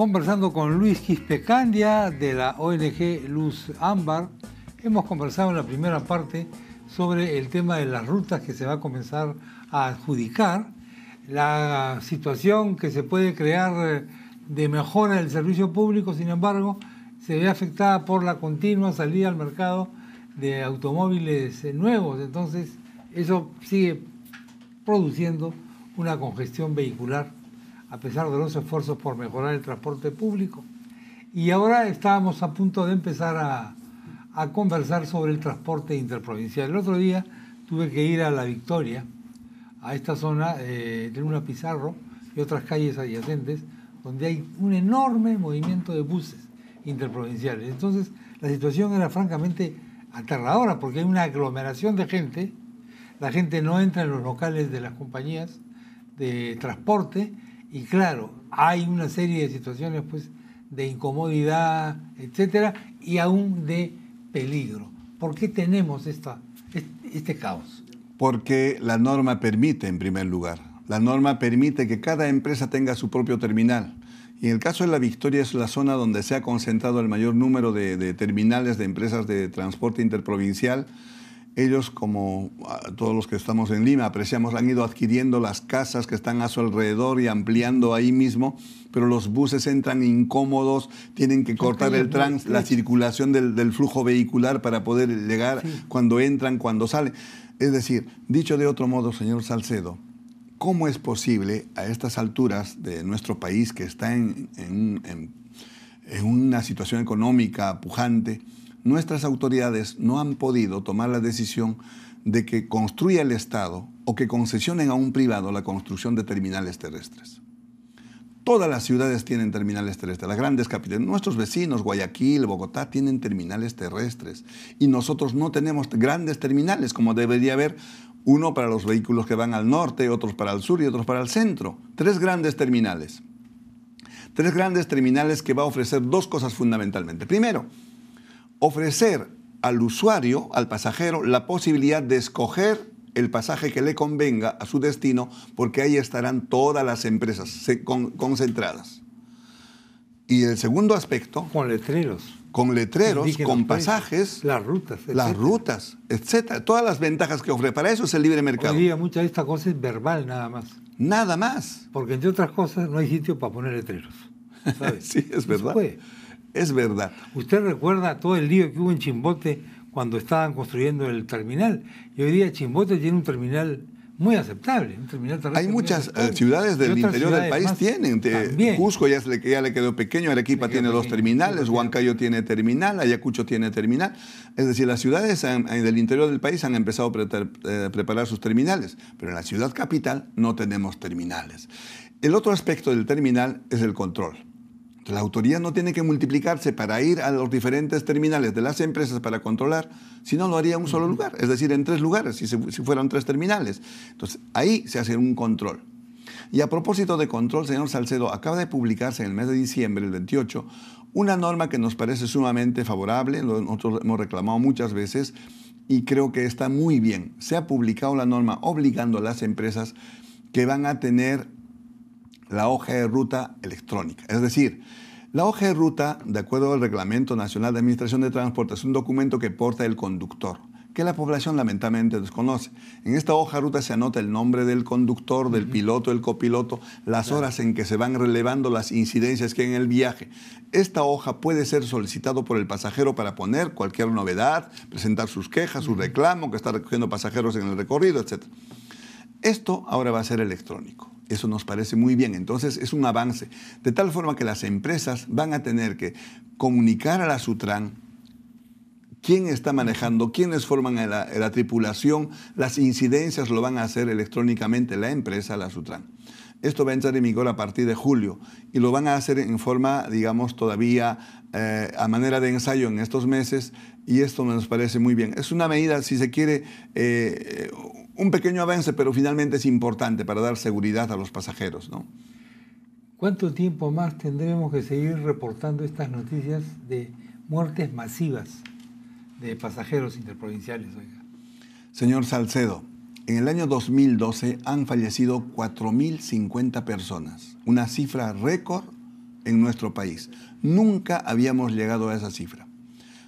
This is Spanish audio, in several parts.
conversando con Luis Quispecandia de la ONG Luz Ámbar. Hemos conversado en la primera parte sobre el tema de las rutas que se va a comenzar a adjudicar, la situación que se puede crear eh, de mejora del servicio público, sin embargo, se ve afectada por la continua salida al mercado de automóviles eh, nuevos. Entonces, eso sigue produciendo una congestión vehicular a pesar de los esfuerzos por mejorar el transporte público. Y ahora estábamos a punto de empezar a, conversar sobre el transporte interprovincial. El otro día tuve que ir a La Victoria, a esta zona eh, de Luna Pizarro y otras calles adyacentes, donde hay un enorme movimiento de buses interprovinciales. Entonces, la situación era francamente aterradora, porque hay una aglomeración de gente, la gente no entra en los locales de las compañías de transporte, y claro, hay una serie de situaciones pues, de incomodidad, etcétera, y aún de peligro. ¿Por qué tenemos esta, este, caos? Porque la norma permite, en primer lugar, la norma permite que cada empresa tenga su propio terminal. Y en el caso de la Victoria es la zona donde se ha concentrado el mayor número de terminales de empresas de transporte interprovincial ellos, como ah, todos los que estamos en Lima, apreciamos, han ido adquiriendo las casas que están a su alrededor y ampliando ahí mismo, pero los buses entran incómodos, tienen que cortar el trans, la circulación del, flujo vehicular para poder llegar cuando entran, cuando salen. Es decir, dicho de otro modo, señor Salcedo, ¿cómo es posible a estas alturas de nuestro país que está en una situación económica pujante, nuestras autoridades no han podido tomar la decisión de que construya el Estado o que concesionen a un privado la construcción de terminales terrestres. Todas las ciudades tienen terminales terrestres, las grandes capitales. Nuestros vecinos, Guayaquil, Bogotá, tienen terminales terrestres. Y nosotros no tenemos grandes terminales como debería haber uno para los vehículos que van al norte, otros para el sur y otros para el centro. Tres grandes terminales. Tres grandes terminales que va a ofrecer dos cosas fundamentalmente. Primero, ofrecer al usuario, al pasajero, la posibilidad de escoger el pasaje que le convenga a su destino, porque ahí estarán todas las empresas concentradas. Y el segundo aspecto... Con letreros. Con letreros, con pues, pasajes. Las rutas. Etcétera. Las rutas, etcétera. Todas las ventajas que ofrece. Para eso es el libre mercado. Hoy día mucha de esta cosa es verbal nada más. Nada más. Porque entre otras cosas no hay sitio para poner letreros. ¿sabes? sí, es verdad. Es verdad. Usted recuerda todo el lío que hubo en Chimbote cuando estaban construyendo el terminal. Y hoy día Chimbote tiene un terminal muy aceptable. Un terminal Hay muchas eh, ciudades del interior del país tienen. Cusco ya, le, quedó pequeño, Arequipa tiene dos terminales, Huancayo tiene terminal, Ayacucho tiene terminal. Es decir, las ciudades em, del interior del país han empezado a eh, preparar sus terminales, pero en la ciudad capital no tenemos terminales. El otro aspecto del terminal es el control la autoridad no tiene que multiplicarse para ir a los diferentes terminales de las empresas para controlar, sino lo haría en un solo lugar, es decir, en tres lugares, si, si fueran tres terminales. Entonces, ahí se hace un control. Y a propósito de control, señor Salcedo, acaba de publicarse en el mes de diciembre, el 28, una norma que nos parece sumamente favorable, nosotros hemos reclamado muchas veces y creo que está muy bien. Se ha publicado la norma obligando a las empresas que van a tener la hoja de ruta electrónica. Es decir, la hoja de ruta, de acuerdo al Reglamento Nacional de Administración de Transporte, es un documento que porta el conductor, que la población lamentablemente desconoce. En esta hoja de ruta se anota el nombre del conductor, del piloto, el copiloto, las horas en que se van relevando las incidencias que hay en el viaje. Esta hoja puede ser solicitado por el pasajero para poner cualquier novedad, presentar sus quejas, su reclamo, que está recogiendo pasajeros en el recorrido, etc. Esto ahora va a ser electrónico. Eso nos parece muy bien. Entonces es un avance. De tal forma que las empresas van a tener que comunicar a la Sutran quién está manejando, quiénes forman la, tripulación, las incidencias lo van a hacer electrónicamente la empresa, la Sutran. Esto va a entrar en vigor a partir de julio y lo van a hacer en forma, digamos, todavía eh, a manera de ensayo en estos meses y esto nos parece muy bien. Es una medida, si se quiere, eh, un pequeño avance, pero finalmente es importante para dar seguridad a los pasajeros. ¿no? ¿Cuánto tiempo más tendremos que seguir reportando estas noticias de muertes masivas de pasajeros interprovinciales? Señor Salcedo, en el año 2012 han fallecido 4.050 personas, una cifra récord en nuestro país. Nunca habíamos llegado a esa cifra.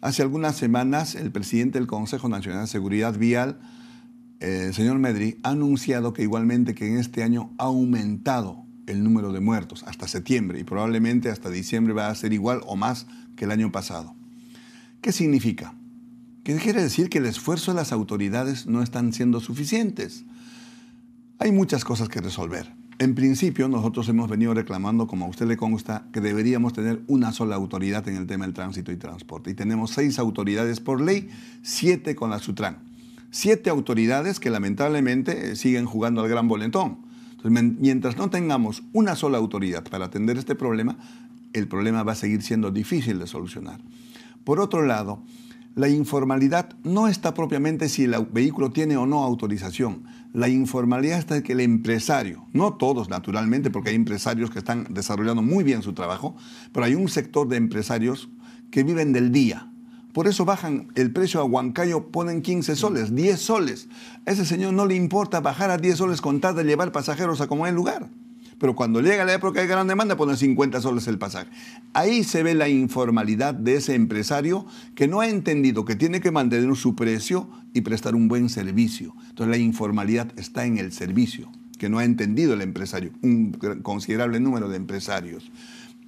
Hace algunas semanas, el presidente del Consejo Nacional de Seguridad Vial el eh, señor Medri ha anunciado que igualmente que en este año ha aumentado el número de muertos hasta septiembre y probablemente hasta diciembre va a ser igual o más que el año pasado. ¿Qué significa? ¿Qué quiere decir que el esfuerzo de las autoridades no están siendo suficientes. Hay muchas cosas que resolver. En principio, nosotros hemos venido reclamando, como a usted le consta, que deberíamos tener una sola autoridad en el tema del tránsito y transporte. Y tenemos seis autoridades por ley, siete con la SUTRAN siete autoridades que lamentablemente eh, siguen jugando al gran boletón mientras no tengamos una sola autoridad para atender este problema, el problema va a seguir siendo difícil de solucionar. Por otro lado, la informalidad no está propiamente si el vehículo tiene o no autorización. La informalidad está en que el empresario, no todos naturalmente, porque hay empresarios que están desarrollando muy bien su trabajo, pero hay un sector de empresarios que viven del día, por eso bajan el precio a Huancayo, ponen 15 soles, 10 soles. A ese señor no le importa bajar a 10 soles con tal de llevar pasajeros a como el lugar. Pero cuando llega la época de gran demanda, ponen 50 soles el pasaje. Ahí se ve la informalidad de ese empresario que no ha entendido que tiene que mantener su precio y prestar un buen servicio. Entonces la informalidad está en el servicio, que no ha entendido el empresario, un considerable número de empresarios.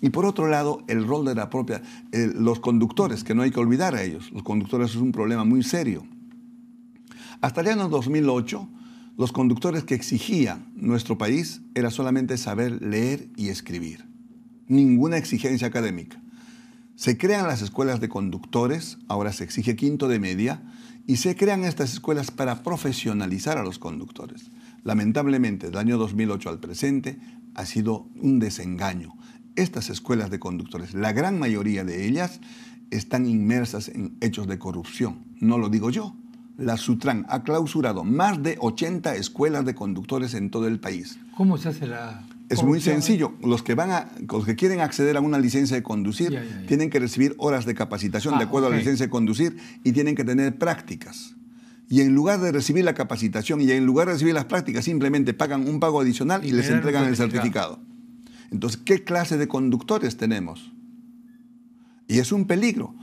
Y por otro lado, el rol de la propia, eh, los conductores, que no hay que olvidar a ellos. Los conductores es un problema muy serio. Hasta el año 2008, los conductores que exigía nuestro país era solamente saber leer y escribir. Ninguna exigencia académica. Se crean las escuelas de conductores, ahora se exige quinto de media, y se crean estas escuelas para profesionalizar a los conductores. Lamentablemente, del año 2008 al presente ha sido un desengaño estas escuelas de conductores, la gran mayoría de ellas, están inmersas en hechos de corrupción. No lo digo yo. La Sutran ha clausurado más de 80 escuelas de conductores en todo el país. ¿Cómo se hace la.? Es muy sencillo. Los que, van a, los que quieren acceder a una licencia de conducir tienen que recibir horas de capacitación de ah, acuerdo a la licencia de conducir y tienen que tener prácticas y en lugar de recibir la capacitación y en lugar de recibir las prácticas, simplemente pagan un pago adicional y les entregan el certificado. Entonces, ¿qué clase de conductores tenemos? Y es un peligro.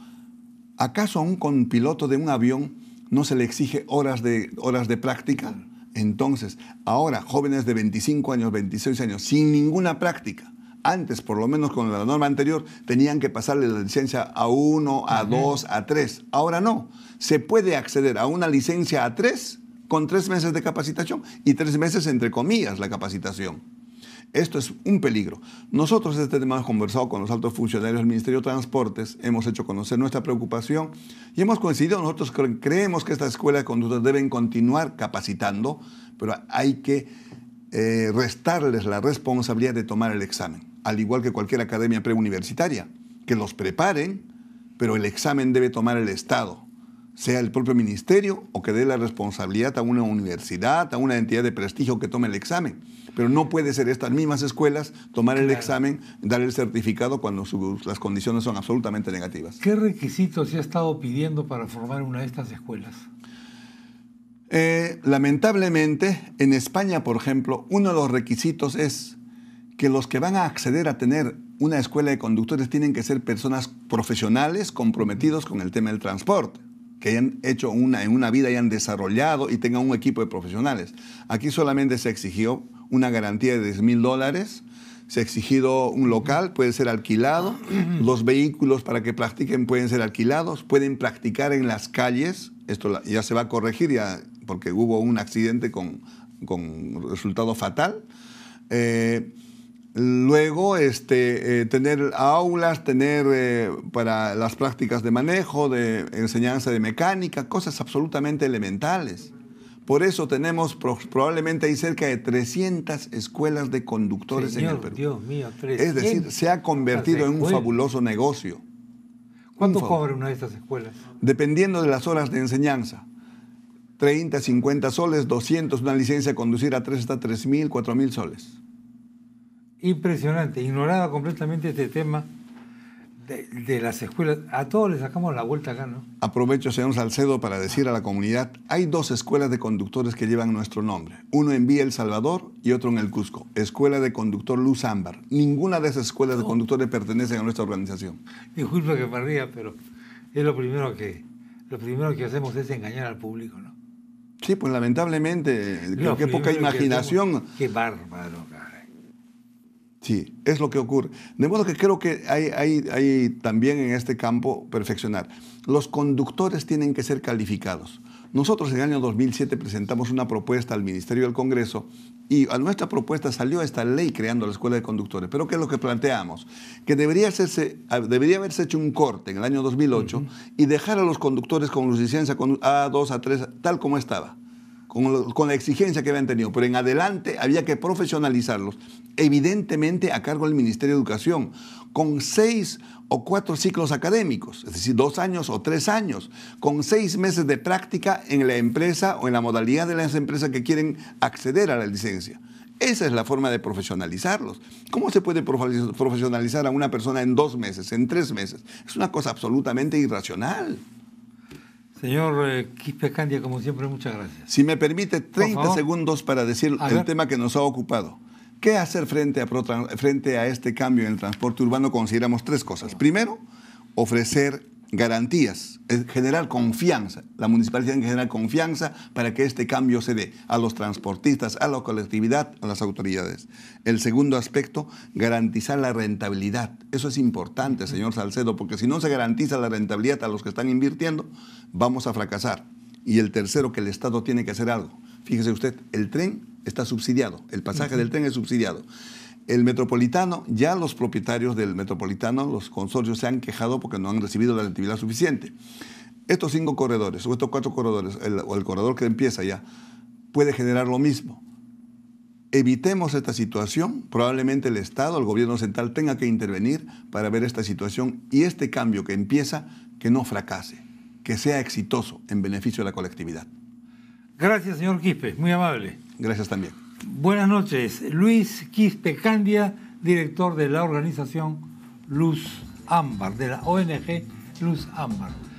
¿Acaso a un piloto de un avión no se le exige horas de, horas de práctica? Entonces, ahora jóvenes de 25 años, 26 años, sin ninguna práctica, antes, por lo menos con la norma anterior, tenían que pasarle la licencia a uno, a dos, a tres. Ahora no. Se puede acceder a una licencia a tres con tres meses de capacitación y tres meses entre comillas la capacitación. Esto es un peligro. Nosotros este tema hemos conversado con los altos funcionarios del Ministerio de Transportes, hemos hecho conocer nuestra preocupación y hemos coincidido. Nosotros creemos que estas escuelas de conducta deben continuar capacitando, pero hay que eh, restarles la responsabilidad de tomar el examen, al igual que cualquier academia preuniversitaria, que los preparen, pero el examen debe tomar el Estado sea el propio ministerio o que dé la responsabilidad a una universidad, a una entidad de prestigio que tome el examen. Pero no puede ser estas mismas escuelas tomar el examen, dar el certificado cuando las condiciones son absolutamente negativas. ¿Qué requisitos se ha estado pidiendo para formar una de estas escuelas? Eh, lamentablemente, en España, por ejemplo, uno de los requisitos es que los que van a acceder a tener una escuela de conductores tienen que ser personas profesionales comprometidos con el tema del transporte que hayan hecho una, en una vida, hayan desarrollado y tengan un equipo de profesionales. Aquí solamente se exigió una garantía de 10 mil dólares, se ha exigido un local, puede ser alquilado, los vehículos para que practiquen pueden ser alquilados, pueden practicar en las calles, esto ya se va a corregir ya porque hubo un accidente con, resultado fatal. Eh, Luego, este, eh, tener aulas, tener eh, para las prácticas de manejo, de enseñanza de mecánica, cosas absolutamente elementales. Por eso tenemos probablemente hay cerca de 300 escuelas de conductores en el Perú. Dios mío, 300. Es decir, se ha convertido en un fabuloso negocio. ¿Cuánto cobra una de estas escuelas? Dependiendo de las horas de enseñanza. 30, 50 soles, 200, una licencia de conducir a 3 hasta 3.000, 4.000 soles impresionante. Ignoraba completamente este tema de, las escuelas. A todos les sacamos la vuelta acá, ¿no? Aprovecho, señor Salcedo, para decir a la comunidad, hay dos escuelas de conductores que llevan nuestro nombre. Uno en Vía El Salvador y otro en el Cusco. Escuela de Conductor Luz Ámbar. Ninguna de esas escuelas de conductores pertenecen a nuestra organización. Disculpe que parría pero es lo primero que, lo primero que hacemos es engañar al público, ¿no? Sí, pues lamentablemente, Qué que poca imaginación. Que qué bárbaro. Sí, es lo que ocurre. De modo que creo que hay, también en este campo perfeccionar. Los conductores tienen que ser calificados. Nosotros en el año 2007 presentamos una propuesta al Ministerio del Congreso y a nuestra propuesta salió esta ley creando la Escuela de Conductores. Pero ¿qué es lo que planteamos? Que debería, ah, haberse hecho un corte en el año 2008 y dejar a los conductores con licencia A2, A3, tal como estaba con, la exigencia que habían tenido, pero en adelante había que profesionalizarlos, evidentemente a cargo del Ministerio de Educación, con seis o cuatro ciclos académicos, es decir, dos años o tres años, con seis meses de práctica en la empresa o en la modalidad de las empresas que quieren acceder a la licencia. Esa es la forma de profesionalizarlos. ¿Cómo se puede profesionalizar a una persona en dos meses, en tres meses? Es una cosa absolutamente irracional. Señor eh, Quispe Candia, como siempre, muchas gracias. Si me permite 30 segundos para decir el tema que nos ha ocupado. ¿Qué hacer frente a, frente a este cambio en el transporte urbano? Consideramos tres cosas. Primero, ofrecer garantías, generar confianza. La municipalidad tiene que generar confianza para que este cambio se dé a los transportistas, a la colectividad, a las autoridades. El segundo aspecto, garantizar la rentabilidad. Eso es importante, señor Salcedo, porque si no se garantiza la rentabilidad a los que están invirtiendo, vamos a fracasar. Y el tercero, que el Estado tiene que hacer algo. Fíjese usted, el tren está subsidiado, el pasaje del tren es subsidiado. El metropolitano, ya los propietarios del metropolitano, los consorcios se han quejado porque no han recibido la actividad suficiente. Estos cinco corredores, o estos cuatro corredores, o el corredor que empieza ya, puede generar lo mismo. Evitemos esta situación, probablemente el Estado, el gobierno central tenga que intervenir para ver esta situación y este cambio que empieza, que no fracase, que sea exitoso en beneficio de la colectividad. Gracias, señor Quispe, muy amable. Gracias también. Buenas noches. Luis Quispe Candia, director de la organización Luz Ámbar, de la ONG Luz Ámbar.